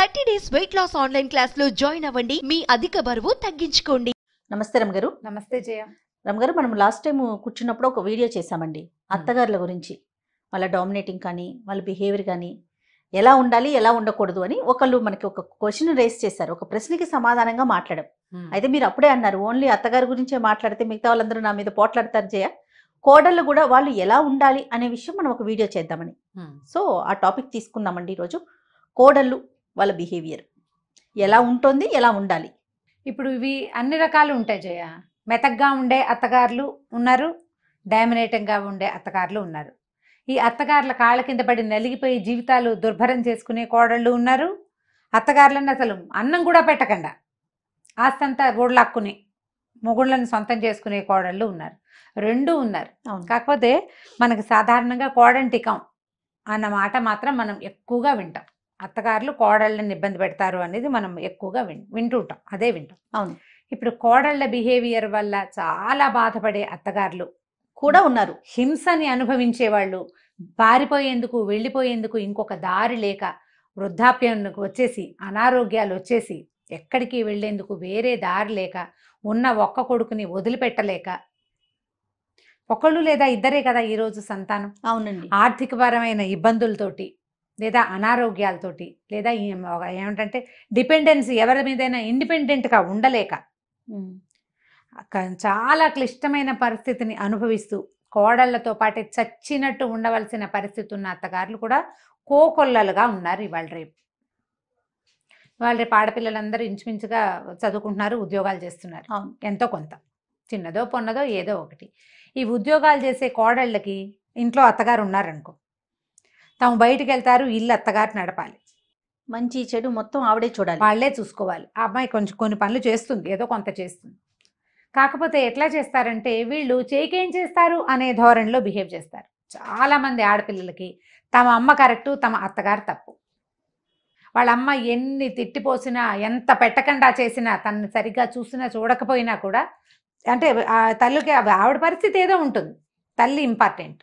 Thirty days weight loss online class లో join అవ్వండి మీ అధిక బరువు తగ్గించుకోండి నమస్తే రమ్ గారు నమస్తే జయ రమ్ గారు మనం లాస్ట్ టైం కూర్చున్నప్పుడు ఒక వీడియో చేసామండి అత్తగారుల గురించి వాళ్ళ డామినేటింగ్ కానీ వాళ్ళ బిహేవియర్ కానీ ఎలా ఉండాలి ఎలా ఉండకూడదు అని ఒకళ్ళు మనకి ఒక క్వశ్చన్ రేస్ చేశారు ఒక ప్రశ్నకి సమాధానంగా మాట్లాడం అయితే మీరు అప్పుడే అన్నారు ఓన్లీ అత్తగారి గురించే మాట్లాడితే మిగతా వాళ్ళందరూ నా మీద పోట్లాడతారు జయ కోడళ్ళు కూడా వాళ్ళు ఎలా ఉండాలి అనే విషయం మనం ఒక వీడియో చేద్దామని సో ఆ టాపిక్ తీసుకుందామండి ఈరోజు కోడళ్ళు వాళ్ళ బిహేవియర్ ఎలా ఉంటుంది ఎలా ఉండాలి ఇప్పుడు ఇవి అన్ని రకాలు ఉంటాయి జయ మెతగ్గా ఉండే అత్తగారులు ఉన్నారు డామినేటింగ్గా ఉండే అత్తగారులు ఉన్నారు ఈ అత్తగారుల కాళ్ళ కింద పడి నలిగిపోయి జీవితాలు దుర్భరం చేసుకునే కోడళ్ళు ఉన్నారు అత్తగారులను అసలు అన్నం కూడా పెట్టకుండా ఆస్తంతా ఓడలాక్కుని మొగుళ్ళని సొంతం చేసుకునే కోడళ్ళు ఉన్నారు రెండు ఉన్నారు కాకపోతే మనకు సాధారణంగా కోడంటికం అన్న మాట మాత్రం మనం ఎక్కువగా వింటాం అత్తగారులు కోడళ్ళని ఇబ్బంది పెడతారు అనేది మనం ఎక్కువగా విం వింటుంటాం అదే వింటాం అవును ఇప్పుడు కోడళ్ళ బిహేవియర్ వల్ల చాలా బాధపడే అత్తగారులు కూడా ఉన్నారు హింసని అనుభవించేవాళ్ళు పారిపోయేందుకు వెళ్ళిపోయేందుకు ఇంకొక దారి లేక వృద్ధాప్యంకు వచ్చేసి అనారోగ్యాలు వచ్చేసి ఎక్కడికి వెళ్లేందుకు వేరే దారి లేక ఉన్న ఒక్క కొడుకుని వదిలిపెట్టలేక ఒకళ్ళు లేదా ఇద్దరే కదా ఈరోజు సంతానం అవునండి ఆర్థికపరమైన ఇబ్బందులతోటి లేదా అనారోగ్యాలతోటి లేదా ఏమిటంటే డిపెండెన్సీ ఎవరి మీదైనా ఇండిపెండెంట్గా ఉండలేక చాలా క్లిష్టమైన పరిస్థితిని అనుభవిస్తూ కోడళ్లతో పాటే చచ్చినట్టు ఉండవలసిన పరిస్థితి ఉన్న అత్తగారులు కూడా కోకొల్లలుగా ఉన్నారు ఇవాళ రేపు ఇవాళ రేపు ఆడపిల్లలందరూ ఇంచుమించుగా చదువుకుంటున్నారు ఉద్యోగాలు చేస్తున్నారు ఎంతో కొంత చిన్నదో పొన్నదో ఏదో ఒకటి ఈ ఉద్యోగాలు చేసే కోడళ్ళకి ఇంట్లో అత్తగారు ఉన్నారనుకో తాము బయటికి వెళ్తారు ఇల్లు అత్తగారు నడపాలి మంచి చెడు మొత్తం ఆవిడే చూడాలి వాళ్ళే చూసుకోవాలి ఆ అమ్మాయి కొంచెం కొన్ని పనులు చేస్తుంది ఏదో కొంత చేస్తుంది కాకపోతే ఎట్లా చేస్తారంటే వీళ్ళు చేకేం చేస్తారు అనే ధోరణిలో బిహేవ్ చేస్తారు చాలామంది ఆడపిల్లలకి తమ అమ్మ కరెక్టు తమ అత్తగారు తప్పు వాళ్ళ అమ్మ ఎన్ని తిట్టిపోసినా ఎంత పెట్టకుండా చేసినా తనని సరిగ్గా చూసినా చూడకపోయినా కూడా అంటే తల్లికి ఆవిడ పరిస్థితి ఏదో ఉంటుంది తల్లి ఇంపార్టెంట్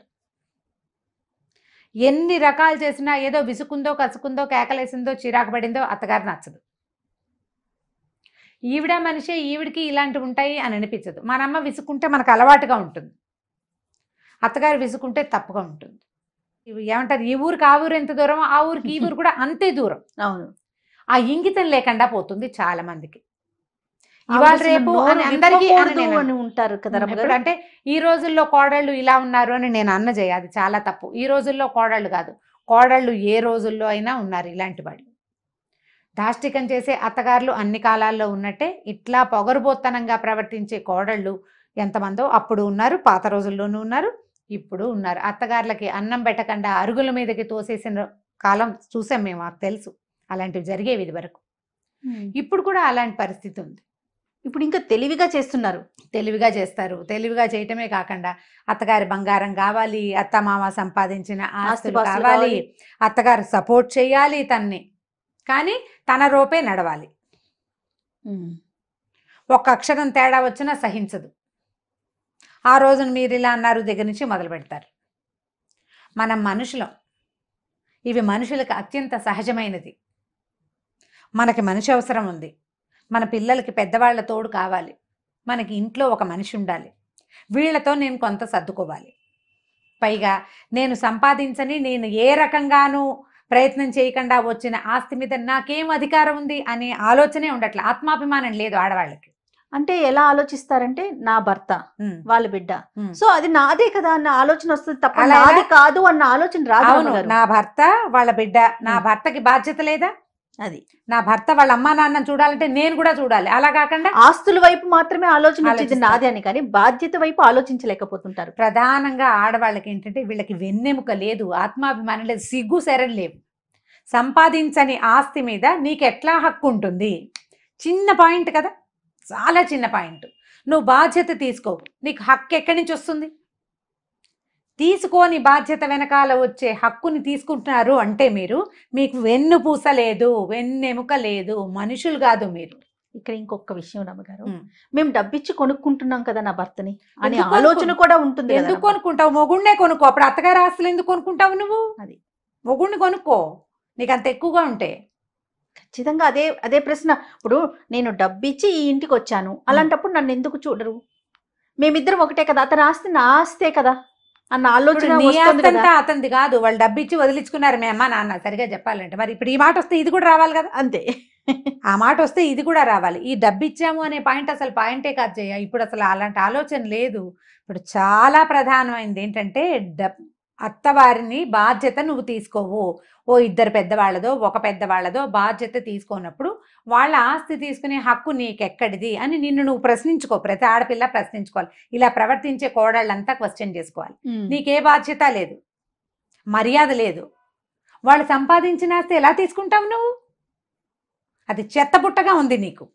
ఎన్ని రకాలు చేసినా ఏదో విసుకుందో కసుకుందో కేకలేసిందో చిరాకు పడిందో అత్తగారు నచ్చదు ఈవిడ మనిషే ఈవిడికి ఇలాంటివి ఉంటాయి అని అనిపించదు మనమ్మ విసుకుంటే మనకు అలవాటుగా ఉంటుంది అత్తగారు విసుకుంటే తప్పుగా ఉంటుంది ఏమంటారు ఈ ఊరికి ఆ ఊరు ఎంత దూరమో ఆ ఊరికి ఈ ఊరు కూడా అంతే దూరం అవును ఆ ఇంగితం లేకుండా పోతుంది చాలా మందికి ఇవాళ రేపు అని అని ఉంటారు కదా అంటే ఈ రోజుల్లో కోడళ్ళు ఇలా ఉన్నారు అని నేను అన్న చేయ అది చాలా తప్పు ఈ రోజుల్లో కోడళ్ళు కాదు కోడళ్ళు ఏ రోజుల్లో అయినా ఉన్నారు ఇలాంటి వాళ్ళు దాష్టికం చేసే అత్తగారులు అన్ని కాలాల్లో ఉన్నట్టే ఇట్లా పొగరుబోత్తనంగా ప్రవర్తించే కోడళ్ళు ఎంతమందో అప్పుడు ఉన్నారు పాత రోజుల్లోనూ ఉన్నారు ఇప్పుడు ఉన్నారు అత్తగారులకి అన్నం పెట్టకుండా అరుగుల మీదకి తోసేసిన కాలం చూసాం మేము మాకు తెలుసు అలాంటివి జరిగేవి ఇది వరకు ఇప్పుడు కూడా అలాంటి పరిస్థితి ఉంది ఇప్పుడు ఇంకా తెలివిగా చేస్తున్నారు తెలివిగా చేస్తారు తెలివిగా చేయటమే కాకుండా అత్తగారి బంగారం కావాలి అత్త మామ సంపాదించిన ఆస్తి కావాలి అత్తగారు సపోర్ట్ చేయాలి తన్ని కానీ తన రూపే నడవాలి ఒక్క అక్షరం తేడా వచ్చినా సహించదు ఆ రోజున మీరు ఇలా అన్నారు దగ్గర నుంచి మొదలు పెడతారు మనం మనుషులం ఇవి మనుషులకు అత్యంత సహజమైనది మనకి మనిషి అవసరం ఉంది మన పిల్లలకి పెద్దవాళ్ల తోడు కావాలి మనకి ఇంట్లో ఒక మనిషి ఉండాలి వీళ్లతో నేను కొంత సర్దుకోవాలి పైగా నేను సంపాదించని నేను ఏ రకంగానూ ప్రయత్నం చేయకుండా వచ్చిన ఆస్తి మీద నాకేం అధికారం ఉంది అనే ఆలోచనే ఉండట్లే ఆత్మాభిమానం లేదు ఆడవాళ్ళకి అంటే ఎలా ఆలోచిస్తారంటే నా భర్త వాళ్ళ బిడ్డ సో అది నాదే కదా అన్న ఆలోచన వస్తుంది తప్ప నాది కాదు అన్న ఆలోచన రాదు నా భర్త వాళ్ళ బిడ్డ నా భర్తకి బాధ్యత లేదా అది నా భర్త వాళ్ళ అమ్మా నాన్న చూడాలంటే నేను కూడా చూడాలి అలా కాకుండా ఆస్తుల వైపు మాత్రమే ఆలోచన వచ్చింది నాది అని కానీ బాధ్యత వైపు ఆలోచించలేకపోతుంటారు ప్రధానంగా ఆడవాళ్ళకి ఏంటంటే వీళ్ళకి వెన్నెముక లేదు ఆత్మాభిమానం లేదు సిగ్గు సెరలు లేవు సంపాదించని ఆస్తి మీద నీకు ఎట్లా హక్కు ఉంటుంది చిన్న పాయింట్ కదా చాలా చిన్న పాయింట్ నువ్వు బాధ్యత తీసుకోవు నీకు హక్కు ఎక్కడి నుంచి వస్తుంది తీసుకోని బాధ్యత వెనకాల వచ్చే హక్కుని తీసుకుంటున్నారు అంటే మీరు మీకు వెన్ను పూస లేదు వెన్నెముక లేదు మనుషులు కాదు మీరు ఇక్కడ ఇంకొక విషయం నమ్మగారు మేము డబ్బిచ్చి కొనుక్కుంటున్నాం కదా నా భర్తని అని ఆలోచన కూడా ఉంటుంది ఎందుకు కొనుక్కుంటావు మొగుడినే కొనుక్కో అప్పుడు అత్తగారు ఆస్తులు ఎందుకు కొనుక్కుంటావు నువ్వు అది మొగుడిని కొనుక్కో నీకు అంత ఎక్కువగా ఉంటే ఖచ్చితంగా అదే అదే ప్రశ్న ఇప్పుడు నేను డబ్బిచ్చి ఈ ఇంటికి వచ్చాను అలాంటప్పుడు నన్ను ఎందుకు చూడరు మేమిద్దరం ఒకటే కదా అతను ఆస్తి నా ఆస్తే కదా అన్న ఆలోచన అతనిది కాదు వాళ్ళు డబ్బు ఇచ్చి వదిలించుకున్నారు మీ అమ్మ నాన్న సరిగా చెప్పాలంటే మరి ఇప్పుడు ఈ మాట వస్తే ఇది కూడా రావాలి కదా అంతే ఆ మాట వస్తే ఇది కూడా రావాలి ఈ డబ్బు ఇచ్చాము అనే పాయింట్ అసలు పాయింటే కాదు చేయ ఇప్పుడు అసలు అలాంటి ఆలోచన లేదు ఇప్పుడు చాలా ప్రధానమైనది ఏంటంటే డబ్ అత్తవారిని బాధ్యత నువ్వు తీసుకోవు ఓ ఇద్దరు పెద్దవాళ్ళదో ఒక పెద్దవాళ్ళదో బాధ్యత తీసుకోనప్పుడు వాళ్ళ ఆస్తి తీసుకునే హక్కు నీకెక్కడిది అని నిన్ను నువ్వు ప్రశ్నించుకో ప్రతి ఆడపిల్ల ప్రశ్నించుకోవాలి ఇలా ప్రవర్తించే కోడళ్ళంతా క్వశ్చన్ చేసుకోవాలి నీకే బాధ్యత లేదు మర్యాద లేదు వాళ్ళు సంపాదించిన ఆస్తి ఎలా తీసుకుంటావు నువ్వు అది చెత్తపుట్టగా ఉంది నీకు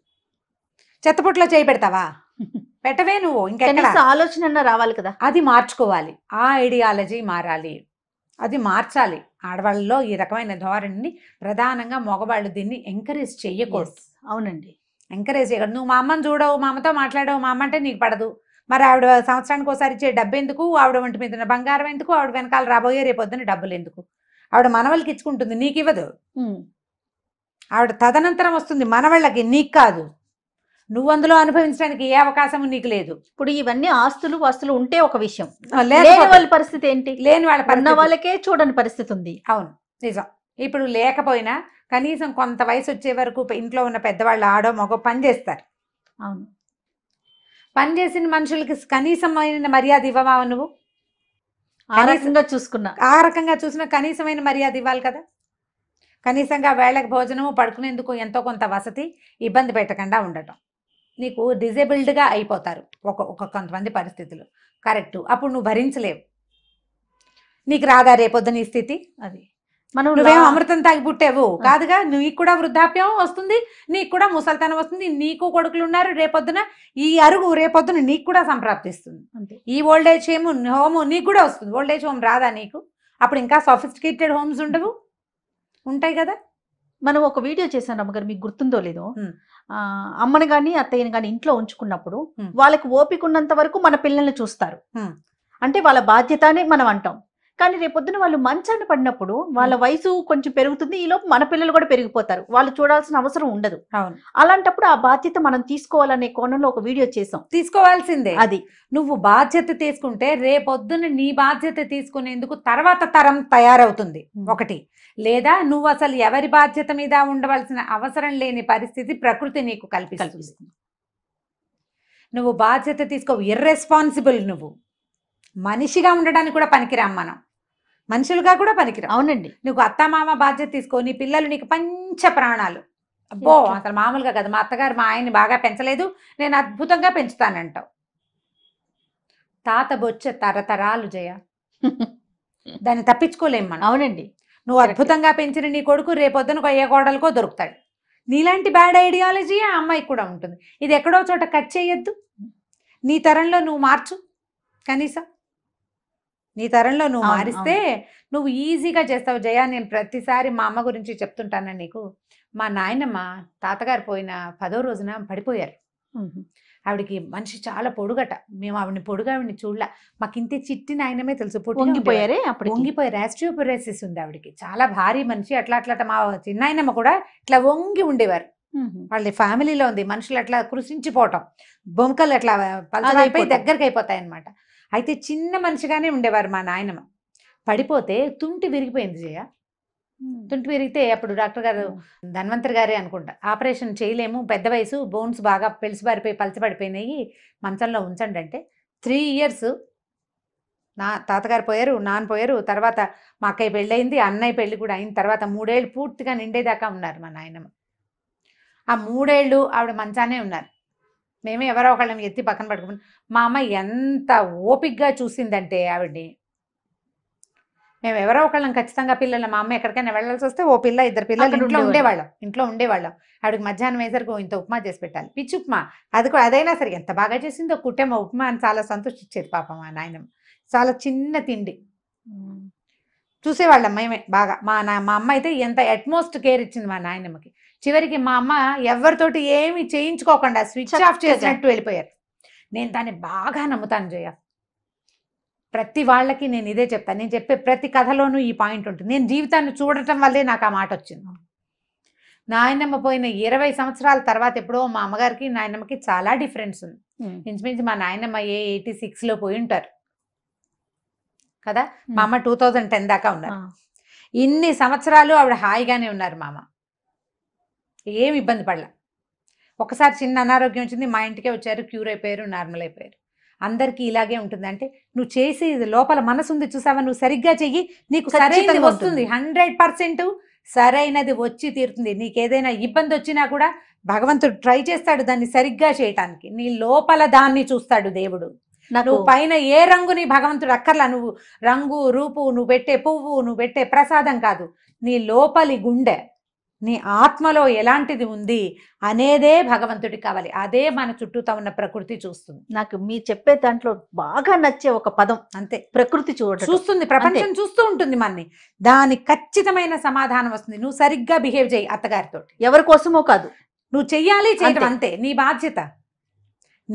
చెత్తపుట్టలో చేయి పెడతావా పెట్టవే నువ్వు ఇంకా ఆలోచన రావాలి కదా అది మార్చుకోవాలి ఆ ఐడియాలజీ మారాలి అది మార్చాలి ఆడవాళ్ళలో ఈ రకమైన ధోరణిని ప్రధానంగా మగవాళ్ళు దీన్ని ఎంకరేజ్ చేయకూడదు అవునండి ఎంకరేజ్ చేయకూడదు నువ్వు మా అమ్మని చూడవు మా అమ్మతో మాట్లాడవు మా అమ్మ అంటే నీకు పడదు మరి ఆవిడ సంవత్సరానికి ఒకసారి ఇచ్చే డబ్బు ఎందుకు ఆవిడ వంటి మీద బంగారం ఎందుకు ఆవిడ వెనకాల రాబోయే రేపొద్దున డబ్బులు ఎందుకు ఆవిడ మనవాళ్ళకి ఇచ్చుకుంటుంది నీకు ఇవ్వదు ఆవిడ తదనంతరం వస్తుంది మనవాళ్ళకి నీకు కాదు నువ్వు అందులో అనుభవించడానికి ఏ అవకాశం నీకు లేదు ఇప్పుడు ఇవన్నీ ఆస్తులు వస్తువులు ఉంటే ఒక విషయం లేని వాళ్ళ పరిస్థితి ఏంటి లేని వాళ్ళ ఉన్న వాళ్ళకే చూడని పరిస్థితి ఉంది అవును నిజం ఇప్పుడు లేకపోయినా కనీసం కొంత వయసు వచ్చే వరకు ఇంట్లో ఉన్న పెద్దవాళ్ళు ఆడో మగో పని చేస్తారు అవును పని చేసిన మనుషులకి కనీసమైన మర్యాద ఇవ్వమా నువ్వు ఆ రకంగా చూసుకున్నా ఆ రకంగా చూసిన కనీసమైన మర్యాద ఇవ్వాలి కదా కనీసంగా వేళకు భోజనము పడుకునేందుకు ఎంతో కొంత వసతి ఇబ్బంది పెట్టకుండా ఉండటం నీకు డిజేబుల్డ్గా అయిపోతారు ఒక ఒక కొంతమంది పరిస్థితులు కరెక్ట్ అప్పుడు నువ్వు భరించలేవు నీకు రాదా రేపొద్దు నీ స్థితి అది మనం నువ్వేం అమృతం తాగి పుట్టావు కాదుగా నీకు కూడా వృద్ధాప్యం వస్తుంది నీకు కూడా ముసలితనం వస్తుంది నీకు కొడుకులు ఉన్నారు రేపొద్దున ఈ అరుగు రేపొద్దున నీకు కూడా సంప్రాప్తిస్తుంది ఈ ఓల్డ్ ఏజ్ హోమ్ హోము నీకు కూడా వస్తుంది ఓల్డ్ ఏజ్ హోమ్ రాదా నీకు అప్పుడు ఇంకా సోఫిస్టికేటెడ్ హోమ్స్ ఉండవు ఉంటాయి కదా మనం ఒక వీడియో చేశాను అమ్మగారు మీకు గుర్తుందో లేదో అమ్మని కానీ అత్తయ్యని కానీ ఇంట్లో ఉంచుకున్నప్పుడు వాళ్ళకి ఓపిక ఉన్నంత వరకు మన పిల్లల్ని చూస్తారు అంటే వాళ్ళ బాధ్యతనే మనం అంటాం కానీ రేపొద్దున వాళ్ళు మంచాన్ని పడినప్పుడు వాళ్ళ వయసు కొంచెం పెరుగుతుంది ఈలోపు మన పిల్లలు కూడా పెరిగిపోతారు వాళ్ళు చూడాల్సిన అవసరం ఉండదు అలాంటప్పుడు ఆ బాధ్యత మనం తీసుకోవాలనే కోణంలో ఒక వీడియో చేసాం తీసుకోవాల్సిందే అది నువ్వు బాధ్యత తీసుకుంటే రేపొద్దున నీ బాధ్యత తీసుకునేందుకు తర్వాత తరం తయారవుతుంది ఒకటి లేదా నువ్వు అసలు ఎవరి బాధ్యత మీద ఉండవలసిన అవసరం లేని పరిస్థితి ప్రకృతి నీకు కల్పిస్తుంది నువ్వు బాధ్యత తీసుకో ఇర్రెస్పాన్సిబుల్ నువ్వు మనిషిగా ఉండడానికి కూడా పనికిరాం మనం మనుషులుగా కూడా పనికిరా అవునండి నువ్వు అత్తమామ బాధ్యత తీసుకో నీ పిల్లలు నీకు పంచ ప్రాణాలు అబ్బో అసలు మామూలుగా కదా మా అత్తగారు మా ఆయన్ని బాగా పెంచలేదు నేను అద్భుతంగా పెంచుతానంటావు తాత బొచ్చ తరతరాలు జయ దాన్ని తప్పించుకోలేము మనం అవునండి నువ్వు అద్భుతంగా పెంచిన నీ కొడుకు రేపొద్దున ఏ గోడలకో దొరుకుతాడు నీలాంటి బ్యాడ్ ఐడియాలజీ ఆ అమ్మాయికి కూడా ఉంటుంది ఇది ఎక్కడో చోట కట్ చేయొద్దు నీ తరంలో నువ్వు మార్చు కనీసం నీ తరంలో నువ్వు మారిస్తే నువ్వు ఈజీగా చేస్తావు జయ నేను ప్రతిసారి మా అమ్మ గురించి చెప్తుంటాను నీకు మా నాయనమ్మ తాతగారు పోయిన పదో రోజున పడిపోయారు ఆవిడికి మనిషి చాలా పొడుగట మేము ఆవిడని పొడుగు ఆవిడని చూడలే మాకు ఇంతే చిట్టి నాయనమే తెలుసు పొట్టిపోయారే అప్పుడు వంగిపోయి రాస్ట్రియోపరైసిస్ ఉంది ఆవిడికి చాలా భారీ మనిషి అట్లా అట్లా మా చిన్నాయనమ్మ కూడా ఇట్లా వంగి ఉండేవారు వాళ్ళ ఫ్యామిలీలో ఉంది మనుషులు అట్లా కృషించిపోవటం బొంకలు అట్లా పలసలైపోయి దగ్గరికి అయిపోతాయి అనమాట అయితే చిన్న మనిషిగానే ఉండేవారు మా నాయనమ్మ పడిపోతే తుంటి విరిగిపోయింది జయ తుంటి విరిగితే అప్పుడు డాక్టర్ గారు ధన్వంతర్ గారే అనుకుంటా ఆపరేషన్ చేయలేము పెద్ద వయసు బోన్స్ బాగా పెలిసిబారిపోయి పలచబడిపోయినాయి మంచంలో ఉంచండి అంటే త్రీ ఇయర్స్ నా తాతగారు పోయారు నాన్న పోయారు తర్వాత మా అక్కయ్య పెళ్ళయింది అన్నయ్య పెళ్ళి కూడా అయిన తర్వాత మూడేళ్ళు పూర్తిగా నిండేదాకా ఉన్నారు మా నాయనమ్మ ఆ మూడేళ్ళు ఆవిడ మంచానే ఉన్నారు మేమే ఎవరో ఒకళ్ళని ఎత్తి పక్కన పట్టుకుని మా అమ్మ ఎంత ఓపిక్గా చూసిందంటే ఆవిడ్ని మేము ఎవరో ఒకళ్ళం ఖచ్చితంగా పిల్లలు మా అమ్మ ఎక్కడికైనా వెళ్ళాల్సి వస్తే ఓ పిల్ల ఇద్దరు పిల్లలు ఇంట్లో ఉండేవాళ్ళం ఇంట్లో ఉండేవాళ్ళం ఆవిడకి మధ్యాహ్నం వేసరికి ఇంత ఉప్మా చేసి పెట్టాలి పిచ్చి ఉప్మా అది కూడా అదైనా సరే ఎంత బాగా చేసిందో కుట్టే మా ఉప్మా అని చాలా సంతోషించేది పాపం మా నాయనమ్మ చాలా చిన్న తిండి చూసేవాళ్ళం మేమే బాగా మా నా మా అమ్మ అయితే ఎంత అట్మోస్ట్ కేర్ ఇచ్చింది మా నాయనమ్మకి చివరికి మా అమ్మ ఎవరితోటి ఏమి చేయించుకోకుండా స్విచ్ ఆఫ్ చేసినట్టు వెళ్ళిపోయారు నేను దాన్ని బాగా నమ్ముతాను జయ ప్రతి వాళ్ళకి నేను ఇదే చెప్తాను నేను చెప్పే ప్రతి కథలోనూ ఈ పాయింట్ ఉంటుంది నేను జీవితాన్ని చూడటం వల్లే నాకు ఆ మాట వచ్చింది నాయనమ్మ పోయిన ఇరవై సంవత్సరాల తర్వాత ఎప్పుడో మా అమ్మగారికి నాయనమ్మకి చాలా డిఫరెన్స్ ఉంది మించి మా నాయనమ్మ ఏ ఎయిటీ సిక్స్లో పోయి ఉంటారు కదా మా అమ్మ టూ థౌజండ్ టెన్ దాకా ఉన్నారు ఇన్ని సంవత్సరాలు ఆవిడ హాయిగానే ఉన్నారు మామ ఏమి ఇబ్బంది పడలే ఒకసారి చిన్న అనారోగ్యం వచ్చింది మా ఇంటికే వచ్చారు క్యూర్ అయిపోయారు నార్మల్ అయిపోయారు అందరికీ ఇలాగే ఉంటుంది అంటే నువ్వు చేసి లోపల మనసు ఉంది చూసావా నువ్వు సరిగ్గా చెయ్యి నీకు సరైనది వస్తుంది హండ్రెడ్ పర్సెంట్ సరైనది వచ్చి తీరుతుంది నీకు ఏదైనా ఇబ్బంది వచ్చినా కూడా భగవంతుడు ట్రై చేస్తాడు దాన్ని సరిగ్గా చేయటానికి నీ లోపల దాన్ని చూస్తాడు దేవుడు నువ్వు పైన ఏ రంగు నీ భగవంతుడు అక్కర్లా నువ్వు రంగు రూపు నువ్వు పెట్టే పువ్వు నువ్వు పెట్టే ప్రసాదం కాదు నీ లోపలి గుండె నీ ఆత్మలో ఎలాంటిది ఉంది అనేదే భగవంతుడికి కావాలి అదే మన చుట్టూతో ఉన్న ప్రకృతి చూస్తుంది నాకు మీ చెప్పే దాంట్లో బాగా నచ్చే ఒక పదం అంతే ప్రకృతి చూడ చూస్తుంది ప్రపంచం చూస్తూ ఉంటుంది మన్ని దానికి ఖచ్చితమైన సమాధానం వస్తుంది నువ్వు సరిగ్గా బిహేవ్ చేయి అత్తగారితో ఎవరి కోసమో కాదు నువ్వు చెయ్యాలి చేయటం అంతే నీ బాధ్యత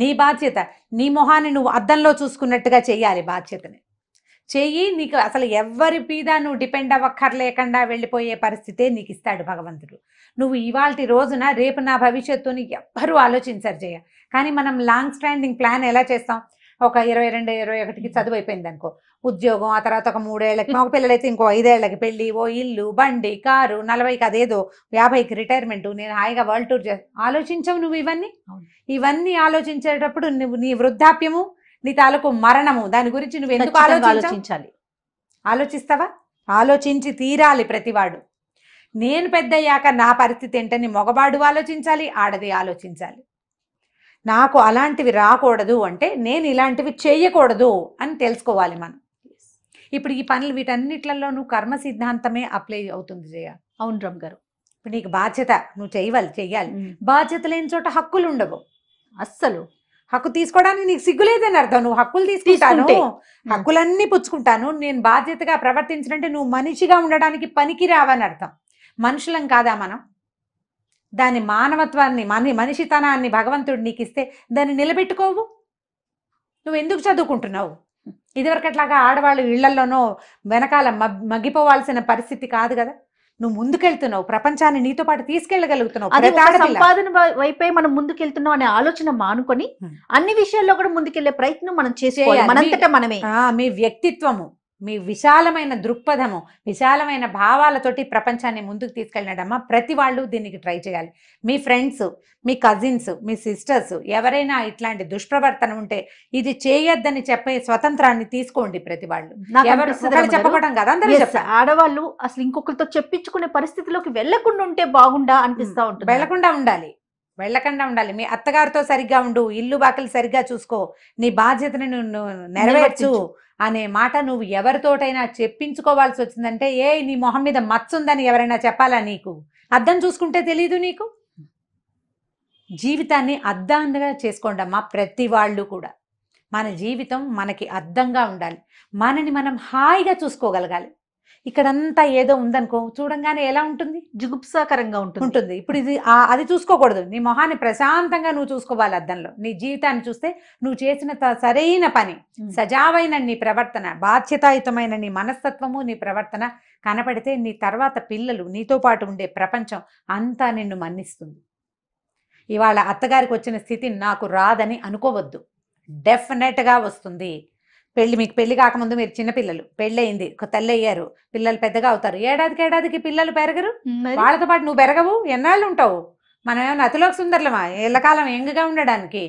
నీ బాధ్యత నీ మొహాన్ని నువ్వు అద్దంలో చూసుకున్నట్టుగా చేయాలి బాధ్యతని చెయ్యి నీకు అసలు ఎవరి మీద నువ్వు డిపెండ్ అవ్వక్కర్లేకుండా వెళ్ళిపోయే పరిస్థితే నీకు ఇస్తాడు భగవంతుడు నువ్వు ఇవాళ రోజున రేపు నా భవిష్యత్తుని ఎవ్వరూ ఆలోచించారు చేయ కానీ మనం లాంగ్ స్టాండింగ్ ప్లాన్ ఎలా చేస్తాం ఒక ఇరవై రెండు ఇరవై ఒకటికి చదువు అయిపోయింది అనుకో ఉద్యోగం ఆ తర్వాత ఒక మూడేళ్ళకి మా పిల్లలైతే ఇంకో ఐదేళ్లకి పెళ్ళి ఓ ఇల్లు బండి కారు నలభైకి అదేదో యాభైకి రిటైర్మెంట్ నేను హాయిగా వరల్డ్ టూర్ చేస్తా ఆలోచించవు నువ్వు ఇవన్నీ ఇవన్నీ ఆలోచించేటప్పుడు నువ్వు నీ వృద్ధాప్యము నీ తాలూకు మరణము దాని గురించి నువ్వు ఎందుకు ఆలోచించాలి ఆలోచిస్తావా ఆలోచించి తీరాలి ప్రతివాడు నేను పెద్దయ్యాక నా పరిస్థితి ఏంటని మగవాడు ఆలోచించాలి ఆడది ఆలోచించాలి నాకు అలాంటివి రాకూడదు అంటే నేను ఇలాంటివి చేయకూడదు అని తెలుసుకోవాలి మనం ఇప్పుడు ఈ పనులు వీటన్నిట్లలోనూ కర్మ సిద్ధాంతమే అప్లై అవుతుంది జయ అవును రమ్ గారు ఇప్పుడు నీకు బాధ్యత నువ్వు చేయవాలి చెయ్యాలి బాధ్యత లేని చోట హక్కులు ఉండవు అస్సలు హక్కు తీసుకోవడానికి నీకు సిగ్గులేదని అర్థం నువ్వు హక్కులు తీసుకుంటాను హక్కులన్నీ పుచ్చుకుంటాను నేను బాధ్యతగా ప్రవర్తించినంటే నువ్వు మనిషిగా ఉండడానికి పనికి రావని అర్థం మనుషులం కాదా మనం దాని మానవత్వాన్ని మన మనిషితనాన్ని భగవంతుడు నీకు ఇస్తే దాన్ని నిలబెట్టుకోవు నువ్వు ఎందుకు చదువుకుంటున్నావు ఇదివరకట్లాగా ఆడవాళ్ళు ఇళ్లలోనో వెనకాల మగ్గిపోవాల్సిన పరిస్థితి కాదు కదా నువ్వు ముందుకెళ్తున్నావు ప్రపంచాన్ని నీతో పాటు తీసుకెళ్లగలుగుతున్నావు అదే సంపాదన వైపే మనం ముందుకెళ్తున్నావు అనే ఆలోచన మానుకొని అన్ని విషయాల్లో కూడా ముందుకెళ్లే ప్రయత్నం మనం చేసే మనంతటా మనమే మీ వ్యక్తిత్వము మీ విశాలమైన దృక్పథము విశాలమైన భావాలతోటి ప్రపంచాన్ని ముందుకు తీసుకెళ్ళినాడమ్మా ప్రతి వాళ్ళు దీనికి ట్రై చేయాలి మీ ఫ్రెండ్స్ మీ కజిన్స్ మీ సిస్టర్స్ ఎవరైనా ఇట్లాంటి దుష్ప్రవర్తన ఉంటే ఇది చేయొద్దని చెప్పే స్వతంత్రాన్ని తీసుకోండి ప్రతి వాళ్ళు ఎవరు చెప్పడం కదా అందరూ ఆడవాళ్ళు అసలు ఇంకొకరితో చెప్పించుకునే పరిస్థితిలోకి వెళ్లకుండా ఉంటే బాగుండా అనిపిస్తా ఉంటుంది వెళ్లకుండా ఉండాలి వెళ్ళకుండా ఉండాలి మీ అత్తగారితో సరిగ్గా ఉండు ఇల్లు బాకలు సరిగ్గా చూసుకో నీ బాధ్యతను నువ్వు నెరవేర్చు అనే మాట నువ్వు ఎవరితోటైనా చెప్పించుకోవాల్సి వచ్చిందంటే ఏ నీ మొహం మీద మచ్చ ఉందని ఎవరైనా చెప్పాలా నీకు అర్థం చూసుకుంటే తెలీదు నీకు జీవితాన్ని అర్థంగా చేసుకోండి అమ్మా ప్రతి వాళ్ళు కూడా మన జీవితం మనకి అర్థంగా ఉండాలి మనని మనం హాయిగా చూసుకోగలగాలి ఇక్కడంతా ఏదో ఉందనుకో చూడంగానే ఎలా ఉంటుంది జుగుప్సాకరంగా ఉంటుంది ఉంటుంది ఇప్పుడు ఇది అది చూసుకోకూడదు నీ మొహాన్ని ప్రశాంతంగా నువ్వు చూసుకోవాలి అద్దంలో నీ జీవితాన్ని చూస్తే నువ్వు చేసిన సరైన పని సజావైన నీ ప్రవర్తన బాధ్యతాయుతమైన నీ మనస్తత్వము నీ ప్రవర్తన కనపడితే నీ తర్వాత పిల్లలు నీతో పాటు ఉండే ప్రపంచం అంతా నిన్ను మన్నిస్తుంది ఇవాళ అత్తగారికి వచ్చిన స్థితి నాకు రాదని అనుకోవద్దు డెఫినెట్గా వస్తుంది పెళ్లి మీకు పెళ్లి కాకముందు మీరు చిన్నపిల్లలు పెళ్లి అయింది తల్లి అయ్యారు పిల్లలు పెద్దగా అవుతారు ఏడాదికి ఏడాదికి పిల్లలు పెరగరు వాళ్ళతో పాటు నువ్వు పెరగవు ఎన్నాళ్ళు ఉంటావు మనం ఏమైనా అతిలోక సుందర్లమా ఎల్లకాలం ఎంగగా ఉండడానికి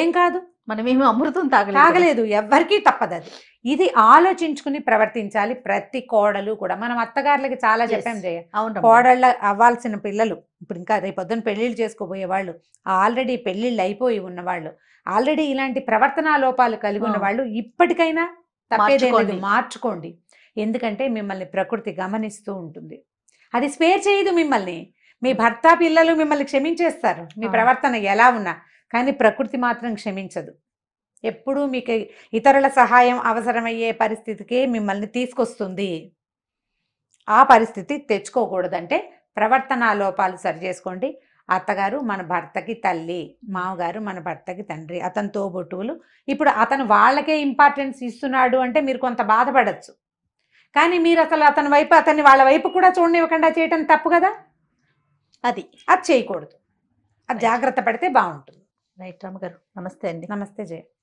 ఏం కాదు మనమేమి అమృతం తాగలేదు తాగలేదు ఎవ్వరికీ తప్పదు అది ఇది ఆలోచించుకుని ప్రవర్తించాలి ప్రతి కోడలు కూడా మనం అత్తగారులకి చాలా చెప్పాం జయ అవును కోడళ్ళ అవ్వాల్సిన పిల్లలు ఇప్పుడు ఇంకా రేపొద్దున పెళ్లిళ్ళు చేసుకోబోయే వాళ్ళు ఆల్రెడీ పెళ్లిళ్ళు అయిపోయి ఉన్నవాళ్ళు ఆల్రెడీ ఇలాంటి ప్రవర్తనా లోపాలు కలిగి ఉన్న వాళ్ళు ఇప్పటికైనా తప్పేదేలేదు మార్చుకోండి ఎందుకంటే మిమ్మల్ని ప్రకృతి గమనిస్తూ ఉంటుంది అది స్పేర్ చేయదు మిమ్మల్ని మీ hmm. భర్త పిల్లలు మిమ్మల్ని క్షమించేస్తారు మీ ప్రవర్తన ఎలా ఉన్నా కానీ ప్రకృతి మాత్రం క్షమించదు ఎప్పుడూ మీకు ఇతరుల సహాయం అవసరమయ్యే పరిస్థితికి మిమ్మల్ని తీసుకొస్తుంది ఆ పరిస్థితి తెచ్చుకోకూడదంటే ప్రవర్తన లోపాలు సరి చేసుకోండి అత్తగారు మన భర్తకి తల్లి మామగారు మన భర్తకి తండ్రి అతను తోబొట్టువులు ఇప్పుడు అతను వాళ్ళకే ఇంపార్టెన్స్ ఇస్తున్నాడు అంటే మీరు కొంత బాధపడచ్చు కానీ మీరు అసలు అతని వైపు అతన్ని వాళ్ళ వైపు కూడా చూడనివ్వకుండా చేయటం తప్పు కదా అది అది చేయకూడదు అది జాగ్రత్త పడితే బాగుంటుంది రైట్ రామ గారు నమస్తే అండి నమస్తే జయ